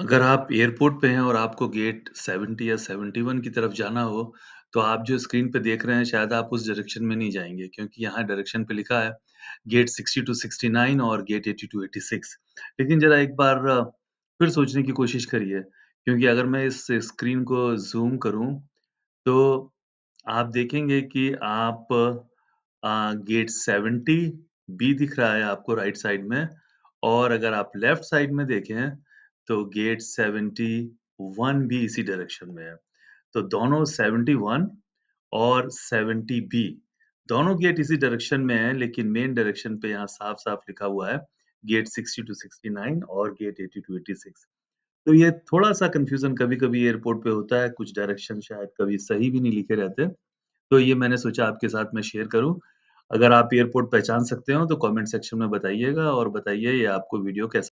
अगर आप एयरपोर्ट पे हैं और आपको गेट 70 या 71 की तरफ जाना हो, तो आप जो स्क्रीन पे देख रहे हैं शायद आप उस डायरेक्शन में नहीं जाएंगे क्योंकि यहाँ डायरेक्शन पे लिखा है गेट 60 टू 69 और गेट 80 टू 86 लेकिन ज़रा एक बार फिर सोचने की कोशिश करिए, क्योंकि अगर मैं इस स्क्रीन को ज़ूम करूँ, तो आप देखेंगे कि आप आ, गेट 70 बी दिख रहा है आपको राइट साइड में और अगर आप लेफ्ट साइड में देखें तो गेट 71 भी इसी डायरेक्शन में है तो दोनों 71 और 70 बी दोनों गेट इसी डायरेक्शन में है लेकिन मेन डायरेक्शन पे यहाँ साफ साफ लिखा हुआ है गेट 60 टू 69 और गेट 80 टू 86 तो ये थोड़ा सा कंफ्यूजन कभी कभी एयरपोर्ट पे होता है कुछ डायरेक्शन शायद कभी सही भी नहीं लिखे रहते तो ये मैंने सोचा आपके साथ मैं शेयर करूं अगर आप एयरपोर्ट पहचान सकते हो तो कमेंट सेक्शन में बताइएगा और बताइए ये आपको वीडियो कैसा